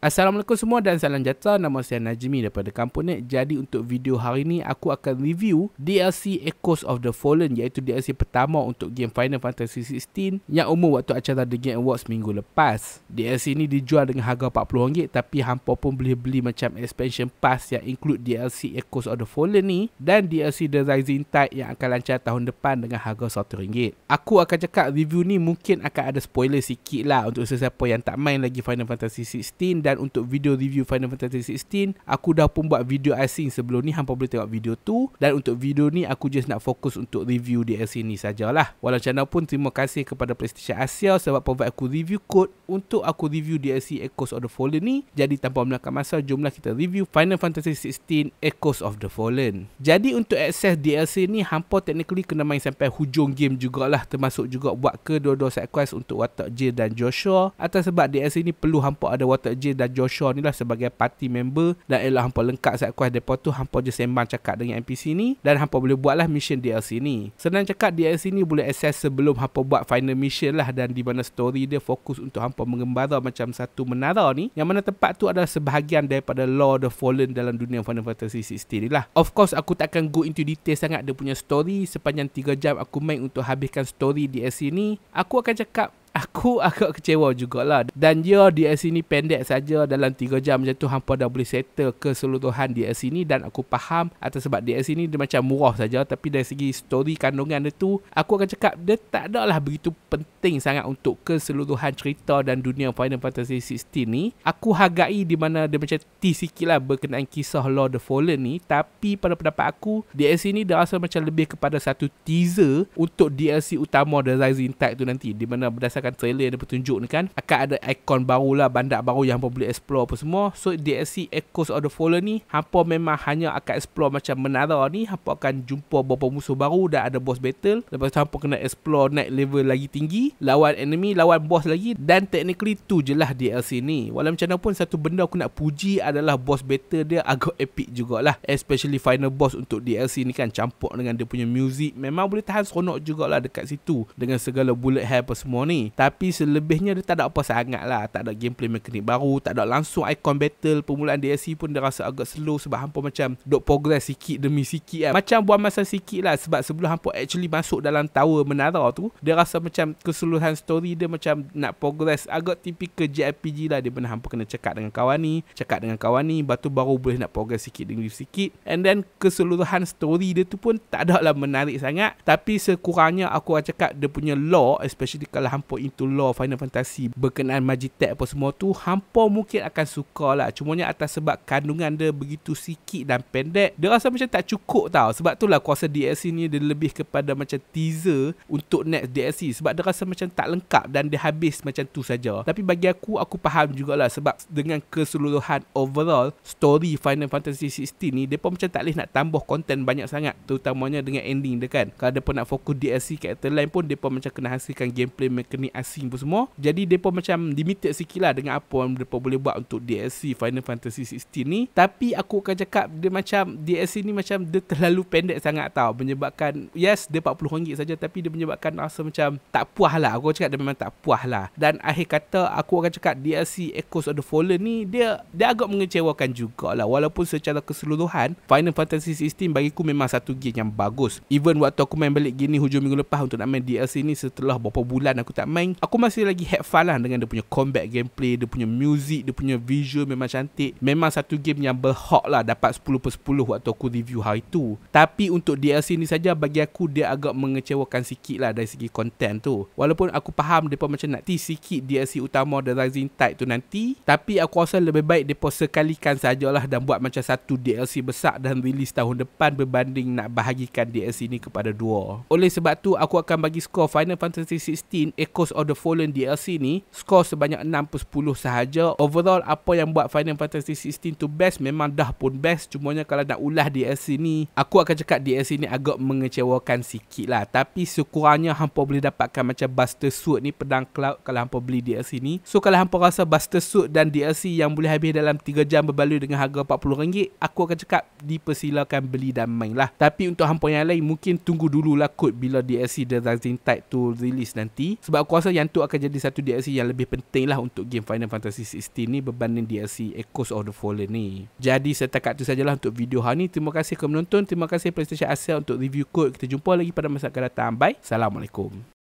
Assalamualaikum semua dan salam jatuh. Nama saya Najmi daripada Kampunet. Jadi untuk video hari ini aku akan review DLC Echoes of the Fallen iaitu DLC pertama untuk game Final Fantasy XVI yang umur waktu acara The Game Awards minggu lepas. DLC ini dijual dengan harga RM40 tapi hampa pun boleh beli macam expansion pass yang include DLC Echoes of the Fallen ni dan DLC The Rising Tide yang akan lancar tahun depan dengan harga RM1. Aku akan cakap review ni mungkin akan ada spoiler sikit lah untuk sesiapa yang tak main lagi Final Fantasy XVI. dan dan untuk video review Final Fantasy 16 aku dah pun buat video asing sebelum ni hampir boleh tengok video tu dan untuk video ni aku just nak fokus untuk review DLC ni sajalah walau macam pun terima kasih kepada PlayStation Asia sebab provide aku review code untuk aku review DLC Echoes of the Fallen ni jadi tanpa melakukan masa jumlah kita review Final Fantasy 16 Echoes of the Fallen jadi untuk akses DLC ni hampa technically kena main sampai hujung game jugalah termasuk juga buat kedua-dua side quest untuk watak Jill dan Joshua atas sebab DLC ni perlu hampa ada watak Jill dan Joshua ni lah sebagai parti member dan ialah hampa lengkap saat kuas depa tu hampa je sembang cakap dengan NPC ni dan hampa boleh buat lah mission DLC ni. Senang cakap DLC ni boleh access sebelum hampa buat final mission lah dan di mana story dia fokus untuk hampa mengembara macam satu menara ni yang mana tempat tu adalah sebahagian daripada Law the Fallen dalam dunia Final Fantasy 16 ni lah. Of course aku takkan go into detail sangat dia punya story sepanjang 3 jam aku main untuk habiskan story DLC ni. Aku akan cakap Aku agak kecewa jugalah Dan dia DLC ni pendek saja Dalam 3 jam macam tu Hampa dah boleh settle keseluruhan DLC ni Dan aku faham Atas sebab DLC ni dia macam murah saja Tapi dari segi story kandungan dia tu Aku akan cakap Dia tak adalah begitu penting sangat Untuk keseluruhan cerita dan dunia Final Fantasy 16 ni Aku hargai di mana dia macam tea sikit lah Berkenaan kisah Lord of the Fallen ni Tapi pada pendapat aku DLC ni dia rasa macam lebih kepada satu teaser Untuk DLC utama The Rising Tide tu nanti Di mana berdasarkan berdasarkan trailer yang dia tunjuk ni kan akan ada ikon lah bandar baru yang boleh explore apa semua so DLC Echoes of the Fallen ni hampa memang hanya akan explore macam menara ni hampa akan jumpa beberapa musuh baru dan ada boss battle lepas tu hampa kena explore naik level lagi tinggi lawan enemy lawan boss lagi dan technically tu je lah DLC ni walau macam mana pun satu benda aku nak puji adalah boss battle dia agak epic jugalah especially final boss untuk DLC ni kan campur dengan dia punya music memang boleh tahan seronok jugalah dekat situ dengan segala bullet hell apa semua ni tapi selebihnya dia tak ada apa sangat lah. Tak ada gameplay mekanik baru. Tak ada langsung icon battle. Pemulaan DLC pun dia rasa agak slow. Sebab hampa macam dok progress sikit demi sikit lah. Macam buang masa sikit lah. Sebab sebelum hampa actually masuk dalam tower menara tu. Dia rasa macam keseluruhan story dia macam nak progress. Agak tipikal JRPG lah. Dia pernah hampa kena cakap dengan kawan ni. Cakap dengan kawan ni. Lepas baru boleh nak progress sikit demi sikit. And then keseluruhan story dia tu pun tak ada lah menarik sangat. Tapi sekurangnya aku akan cakap dia punya lore. Especially kalau hampa into law Final Fantasy berkenaan Magitek apa semua tu hampa mungkin akan suka lah cumanya atas sebab kandungan dia begitu sikit dan pendek dia rasa macam tak cukup tau sebab tu lah kuasa DLC ni dia lebih kepada macam teaser untuk next DLC sebab dia rasa macam tak lengkap dan dia habis macam tu saja tapi bagi aku aku faham jugalah sebab dengan keseluruhan overall story Final Fantasy 16 ni depa macam tak boleh nak tambah konten banyak sangat terutamanya dengan ending dia kan kalau depa nak fokus DLC character lain pun depa macam kena hasilkan gameplay mekanik asing pun semua. Jadi depa macam limited sikit lah dengan apa yang depa boleh buat untuk DLC Final Fantasy 16 ni. Tapi aku akan cakap dia macam DLC ni macam dia terlalu pendek sangat tau. Menyebabkan yes dia RM40 saja tapi dia menyebabkan rasa macam tak puas lah. Aku cakap dia memang tak puas lah. Dan akhir kata aku akan cakap DLC Echoes of the Fallen ni dia dia agak mengecewakan jugalah. Walaupun secara keseluruhan Final Fantasy 16 bagi aku memang satu game yang bagus. Even waktu aku main balik gini hujung minggu lepas untuk nak main DLC ni setelah beberapa bulan aku tak main main aku masih lagi have fun lah dengan dia punya combat gameplay dia punya music dia punya visual memang cantik memang satu game yang berhok lah dapat 10 per 10 waktu aku review hari tu tapi untuk DLC ni saja bagi aku dia agak mengecewakan sikit lah dari segi content tu walaupun aku faham mereka macam nak tease sikit DLC utama The Rising Tide tu nanti tapi aku rasa lebih baik mereka sekalikan sajalah dan buat macam satu DLC besar dan release tahun depan berbanding nak bahagikan DLC ni kepada dua oleh sebab tu aku akan bagi skor Final Fantasy XVI Echo. Heroes of the Fallen DLC ni skor sebanyak 610 sahaja. Overall apa yang buat Final Fantasy XVI tu best memang dah pun best. Cumanya kalau nak ulah DLC ni aku akan cakap DLC ni agak mengecewakan sikit lah. Tapi sekurangnya hampa boleh dapatkan macam Buster Suit ni pedang cloud kalau hampa beli DLC ni. So kalau hampa rasa Buster Suit dan DLC yang boleh habis dalam 3 jam berbaloi dengan harga RM40 aku akan cakap dipersilakan beli dan main lah. Tapi untuk hampa yang lain mungkin tunggu dululah kot bila DLC The Rising Tide tu release nanti. Sebab aku rasa yang tu akan jadi satu DLC yang lebih penting lah untuk game Final Fantasy 16 ni berbanding DLC Echoes of the Fallen ni. Jadi setakat tu sajalah untuk video hari ni. Terima kasih kerana menonton. Terima kasih PlayStation Asia untuk review code. Kita jumpa lagi pada masa akan datang. Bye. Assalamualaikum.